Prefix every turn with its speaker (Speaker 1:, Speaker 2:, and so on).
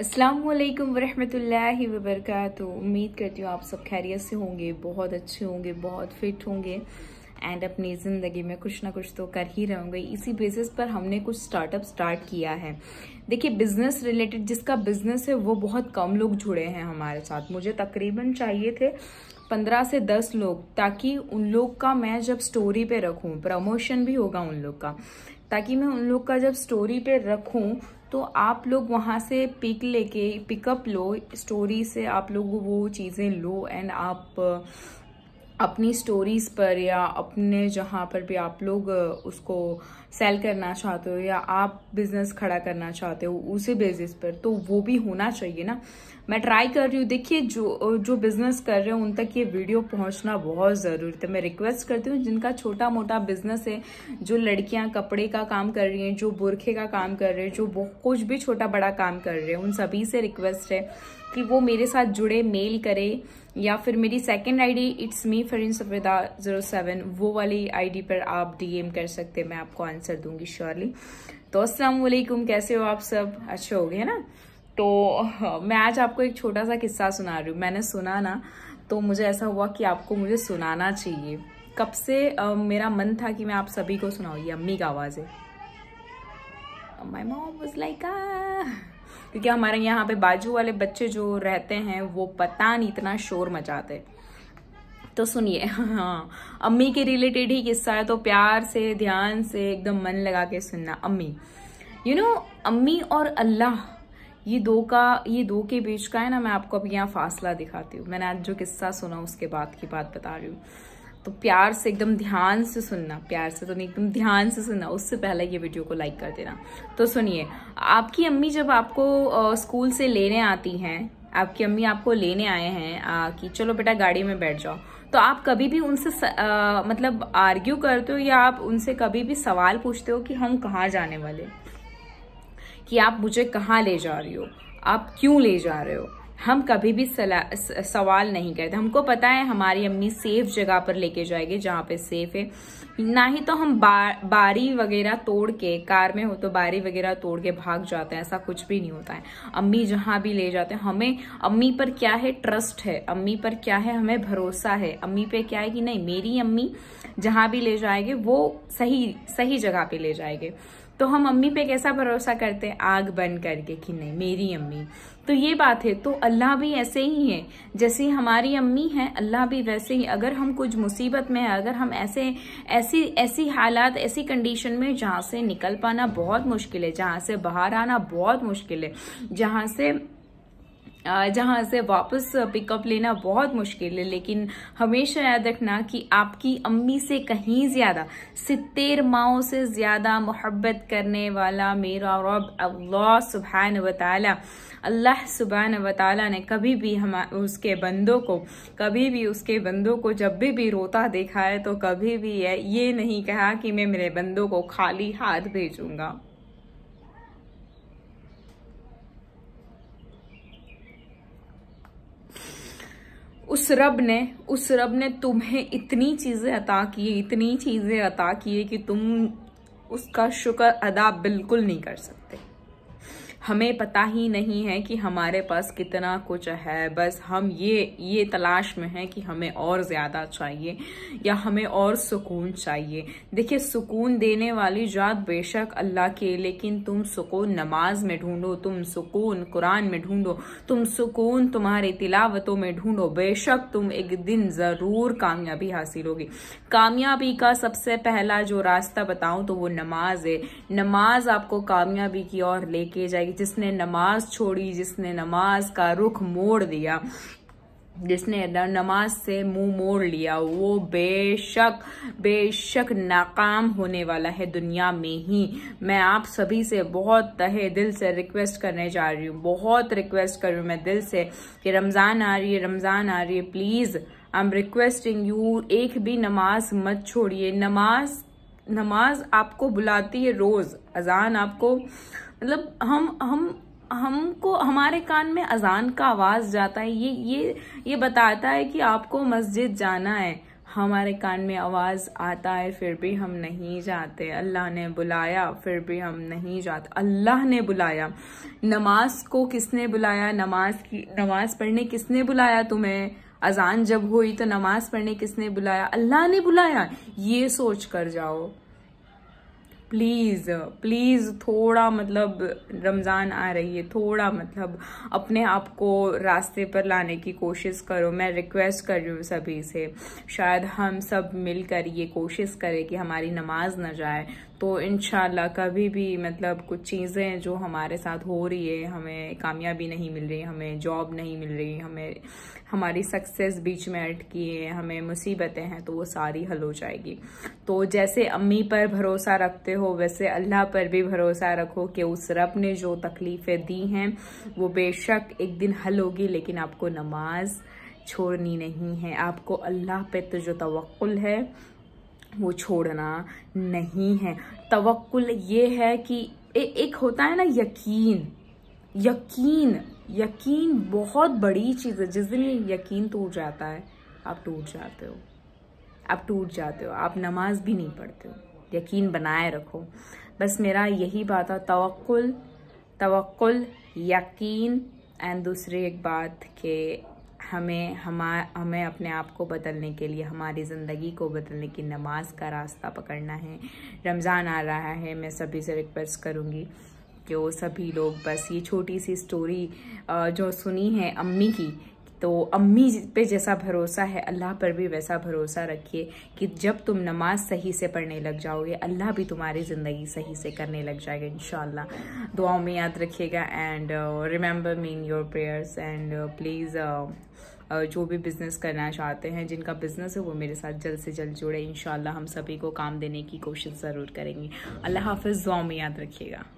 Speaker 1: असलकम वरहमल वबरक उम्मीद करती हूँ आप सब खैरियत से होंगे बहुत अच्छे होंगे बहुत फिट होंगे एंड अपनी ज़िंदगी में कुछ ना कुछ तो कर ही रहूँगी इसी बेसिस पर हमने कुछ स्टार्टअप स्टार्ट किया है देखिए बिज़नेस रिलेटेड जिसका बिज़नेस है वो बहुत कम लोग जुड़े हैं हमारे साथ मुझे तकरीबन चाहिए थे पंद्रह से दस लोग ताकि उन लोग का मैं जब स्टोरी पे रखूँ प्रमोशन भी होगा उन लोग का ताकि मैं उन लोग का जब स्टोरी पे रखूँ तो आप लोग वहाँ से पिक लेके पिकअप लो स्टोरी से आप लोग वो चीज़ें लो एंड आप अपनी स्टोरीज़ पर या अपने जहाँ पर भी आप लोग उसको सेल करना चाहते हो या आप बिज़नेस खड़ा करना चाहते हो उसी बेसिस पर तो वो भी होना चाहिए ना मैं ट्राई कर रही हूँ देखिए जो जो बिज़नेस कर रहे हो उन तक ये वीडियो पहुँचना बहुत ज़रूरी है तो मैं रिक्वेस्ट करती हूँ जिनका छोटा मोटा बिज़नेस है जो लड़कियाँ कपड़े का काम कर रही हैं जो बुरखे का काम कर रहे हैं जो कुछ भी छोटा बड़ा काम कर रहे हैं उन सभी से रिक्वेस्ट है कि वो मेरे साथ जुड़े मेल करे या फिर मेरी second I D it's me Fareen सफेदा ज़ीरो सेवन वो वाली आई डी पर आप डी एम कर सकते हैं मैं आपको आंसर दूंगी श्योरली तो असलकुम कैसे हो आप सब अच्छे हो गए ना तो हाँ, मैं आज आपको एक छोटा सा किस्सा सुना रही हूँ मैंने सुना ना तो मुझे ऐसा हुआ कि आपको मुझे सुनाना चाहिए कब से uh, मेरा मन था कि मैं आप सभी को सुनाऊँ ये अम्मी का आवाज़ है माई मॉम वाज लाइक क्योंकि हमारे यहाँ पे बाजू वाले बच्चे जो रहते हैं वो पता नहीं इतना शोर मचाते तो सुनिए हाँ अम्मी के रिलेटेड ही किस्सा है तो प्यार से ध्यान से एकदम मन लगा के सुनना अम्मी यू you नो know, अम्मी और अल्लाह ये दो का ये दो के बीच का है ना मैं आपको अभी यहाँ फासला दिखाती हूँ मैंने आज जो किस्सा सुना उसके बाद की बात बता रही हूँ तो प्यार से एकदम ध्यान से सुनना प्यार से तो नहीं एकदम ध्यान से सुनना उससे पहले ये वीडियो को लाइक कर देना तो सुनिए आपकी अम्मी जब आपको स्कूल से लेने आती हैं आपकी अम्मी आपको लेने आए हैं कि चलो बेटा गाड़ी में बैठ जाओ तो आप कभी भी उनसे स, आ, मतलब आर्ग्यू करते हो या आप उनसे कभी भी सवाल पूछते हो कि हम कहाँ जाने वाले कि आप मुझे कहाँ ले जा रही हो आप क्यों ले जा रहे हो हम कभी भी सवाल नहीं करते हमको पता है हमारी अम्मी सेफ जगह पर लेके जाएगी जहाँ पे सेफ है ना ही तो हम बा, बारी वगैरह तोड़ के कार में हो तो बारी वगैरह तोड़ के भाग जाते हैं ऐसा कुछ भी नहीं होता है अम्मी जहाँ भी ले जाते हैं हमें अम्मी पर क्या है ट्रस्ट है अम्मी पर क्या है हमें भरोसा है अम्मी पे क्या है कि नहीं मेरी अम्मी जहाँ भी ले जाएगी वो सही सही जगह पे ले जाएगी तो हम अम्मी पे कैसा भरोसा करते हैं आग बन करके कि नहीं मेरी अम्मी तो ये बात है तो अल्लाह भी ऐसे ही है जैसे हमारी अम्मी हैं अल्लाह भी वैसे ही अगर हम कुछ मुसीबत में है अगर हम ऐसे ऐसी ऐसी हालात ऐसी कंडीशन में जहाँ से निकल पाना बहुत मुश्किल है जहाँ से बाहर आना बहुत मुश्किल है जहाँ से जहाँ से वापस पिकअप लेना बहुत मुश्किल है लेकिन हमेशा याद रखना कि आपकी अम्मी से कहीं ज़्यादा सितर माओ से ज़्यादा मोहब्बत करने वाला मेरा रब अल्लाह सुबहान व ताली अल्लाह सुबहान व ने कभी भी हम उसके बंदों को कभी भी उसके बंदों को जब भी भी रोता देखा है तो कभी भी ये नहीं कहा कि मैं मेरे बंदों को खाली हाथ भेजूँगा उस रब ने उस रब ने तुम्हें इतनी चीज़ें अता किए इतनी चीज़ें अता किए कि तुम उसका शुक्र अदा बिल्कुल नहीं कर सकते हमें पता ही नहीं है कि हमारे पास कितना कुछ है बस हम ये ये तलाश में हैं कि हमें और ज़्यादा चाहिए या हमें और सुकून चाहिए देखिए सुकून देने वाली जात बेशक अल्लाह के लेकिन तुम सुकून नमाज में ढूंढो तुम सुकून कुरान में ढूंढो तुम सुकून तुम्हारी तिलावतों में ढूंढो बेशक तुम एक दिन ज़रूर कामयाबी हासिल होगी कामयाबी का सबसे पहला जो रास्ता बताऊँ तो वो नमाज है नमाज आपको कामयाबी की ओर लेके जाएगी जिसने नमाज छोड़ी जिसने नमाज का रुख मोड़ दिया जिसने नमाज से मुंह मोड़ लिया वो बेशक बेशक नाकाम होने वाला है दुनिया में ही मैं आप सभी से बहुत तहे दिल से रिक्वेस्ट करने जा रही हूँ बहुत रिक्वेस्ट कर रही हूँ मैं दिल से कि रमज़ान आ रही है रमज़ान आ रही है please I am requesting you एक भी नमाज मत छोड़िए नमाज नमाज आपको बुलाती है रोज अजान आपको मतलब हम हम हमको हमारे कान में अजान का आवाज जाता है ये ये ये बताता है कि आपको मस्जिद जाना है हमारे कान में आवाज़ आता है फिर भी हम नहीं जाते अल्लाह ने बुलाया फिर भी हम नहीं जाते अल्लाह ने बुलाया नमाज को किसने बुलाया नमाज की नमाज पढ़ने किसने बुलाया तुम्हें अजान जब हुई तो नमाज पढ़ने किसने बुलाया अल्लाह ने बुलाया ये सोच कर जाओ प्लीज़ प्लीज़ थोड़ा मतलब रमज़ान आ रही है थोड़ा मतलब अपने आप को रास्ते पर लाने की कोशिश करो मैं रिक्वेस्ट कर रही हूँ सभी से शायद हम सब मिलकर ये कोशिश करें कि हमारी नमाज ना जाए तो इन कभी भी मतलब कुछ चीज़ें जो हमारे साथ हो रही है हमें कामयाबी नहीं मिल रही हमें जॉब नहीं मिल रही हमें हमारी सक्सेस बीच में अटकी है हमें मुसीबतें हैं तो वो सारी हल हो जाएगी तो जैसे अम्मी पर भरोसा रखते हो वैसे अल्लाह पर भी भरोसा रखो कि उस रब ने जो तकलीफ़ें दी हैं वो बेशक एक दिन हल होगी लेकिन आपको नमाज छोड़नी नहीं है आपको अल्लाह पर तो जो तवक्ल है वो छोड़ना नहीं है तवक्ल ये है कि ए, एक होता है ना यकीन यकीन यकीन बहुत बड़ी चीज़ है जिस दिन ये यकीन टूट जाता है आप टूट जाते हो आप टूट जाते हो आप नमाज भी नहीं पढ़ते हो यकीन बनाए रखो बस मेरा यही बात है तवक्ल तवक्ल यकीन एंड दूसरी एक बात के हमें हमा हमें अपने आप को बदलने के लिए हमारी ज़िंदगी को बदलने की नमाज का रास्ता पकड़ना है रमज़ान आ रहा है मैं सभी से रिक्वेस्ट करूँगी कि वो सभी लोग बस ये छोटी सी स्टोरी जो सुनी है अम्मी की तो अम्मी पे जैसा भरोसा है अल्लाह पर भी वैसा भरोसा रखिए कि जब तुम नमाज सही से पढ़ने लग जाओगे अल्लाह भी तुम्हारी ज़िंदगी सही से करने लग जाएगा इन दुआओं में याद रखिएगा and remember me in your prayers and please जो भी बिज़नेस करना चाहते हैं जिनका बिज़नेस है वो मेरे साथ जल्द से जल्द जुड़े इन हम सभी को काम देने की कोशिश ज़रूर करेंगे अल्लाह हाफ़ दुआओं में याद रखिएगा